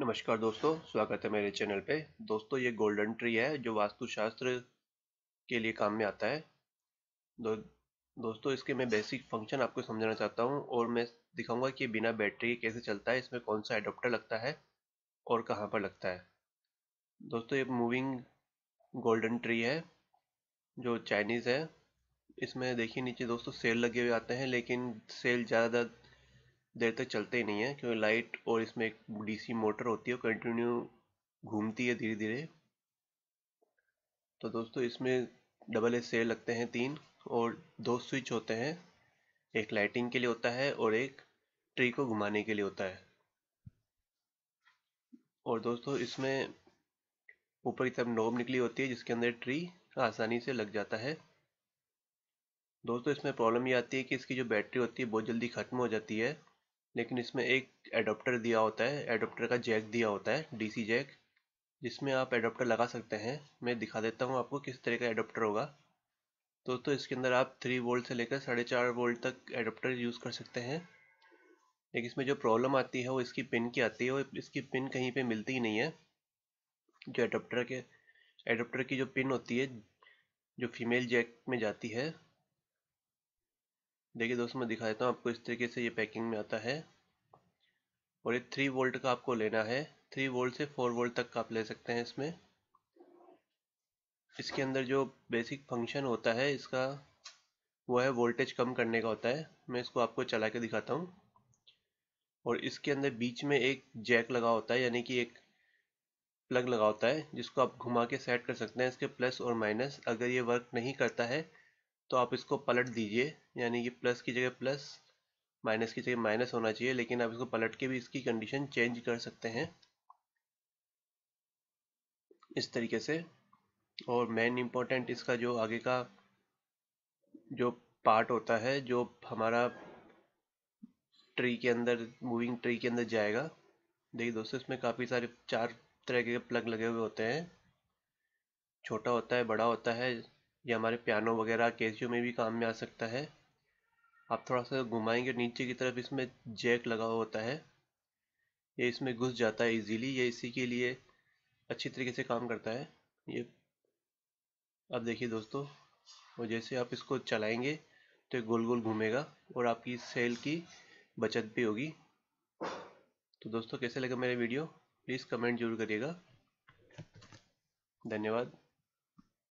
नमस्कार दोस्तों स्वागत है मेरे चैनल पे दोस्तों ये गोल्डन ट्री है जो वास्तुशास्त्र के लिए काम में आता है दो, दोस्तों इसके मैं बेसिक फंक्शन आपको समझाना चाहता हूँ और मैं दिखाऊंगा कि बिना बैटरी कैसे चलता है इसमें कौन सा एडोप्टर लगता है और कहाँ पर लगता है दोस्तों ये मूविंग गोल्डन ट्री है जो चाइनीज़ है इसमें देखिए नीचे दोस्तों सेल लगे हुए आते हैं लेकिन सेल ज़्यादा देर तक चलते ही नहीं है क्योंकि लाइट और इसमें एक डीसी मोटर होती है कंटिन्यू घूमती है धीरे धीरे तो दोस्तों इसमें डबल एस सेल लगते हैं तीन और दो स्विच होते हैं एक लाइटिंग के लिए होता है और एक ट्री को घुमाने के लिए होता है और दोस्तों इसमें ऊपर की तरफ नोब निकली होती है जिसके अंदर ट्री आसानी से लग जाता है दोस्तों इसमें प्रॉब्लम ये आती है कि इसकी जो बैटरी होती है बहुत जल्दी ख़त्म हो जाती है लेकिन इसमें एक एडोप्टर दिया होता है एडोप्टर का जैक दिया होता है डीसी जैक जिसमें आप एडोप्टर लगा सकते हैं मैं दिखा देता हूँ आपको किस तरह का एडोप्टर होगा दोस्तों तो इसके अंदर आप थ्री वोल्ट से लेकर साढ़े चार वोल्ट तक एडोप्टर यूज़ कर सकते हैं लेकिन इसमें जो प्रॉब्लम आती है वो इसकी पिन की आती है और इसकी पिन कहीं पे मिलती ही नहीं है जो एडोप्टर के एडोप्टर की जो पिन होती है जो फीमेल जैक में जाती है देखिए दोस्तों मैं दिखा देता हूँ आपको इस तरीके से ये पैकिंग में आता है और ये थ्री वोल्ट का आपको लेना है थ्री वोल्ट से फोर वोल्ट तक का आप ले सकते हैं इसमें इसके अंदर जो बेसिक फंक्शन होता है इसका वो है वोल्टेज कम करने का होता है मैं इसको आपको चला के दिखाता हूँ और इसके अंदर बीच में एक जैक लगा होता है यानी कि एक प्लग लगा होता है जिसको आप घुमा के सेट कर सकते हैं इसके प्लस और माइनस अगर ये वर्क नहीं करता है तो आप इसको पलट दीजिए यानी कि प्लस की जगह प्लस माइनस की जगह माइनस होना चाहिए लेकिन आप इसको पलट के भी इसकी कंडीशन चेंज कर सकते हैं इस तरीके से और मेन इम्पोर्टेंट इसका जो आगे का जो पार्ट होता है जो हमारा ट्री के अंदर मूविंग ट्री के अंदर जाएगा देखिए दोस्तों इसमें काफ़ी सारे चार तरह के प्लग लगे हुए होते हैं छोटा होता है बड़ा होता है ये हमारे पियानो वगैरह कैसियो में भी काम में आ सकता है आप थोड़ा सा घुमाएंगे नीचे की तरफ इसमें जैक लगा हुआ होता है ये इसमें घुस जाता है इजीली ये इसी के लिए अच्छी तरीके से काम करता है ये अब देखिए दोस्तों और जैसे आप इसको चलाएंगे तो गोल गोल घूमेगा और आपकी सेल की बचत भी होगी तो दोस्तों कैसे लगा मेरा वीडियो प्लीज़ कमेंट जरूर करिएगा धन्यवाद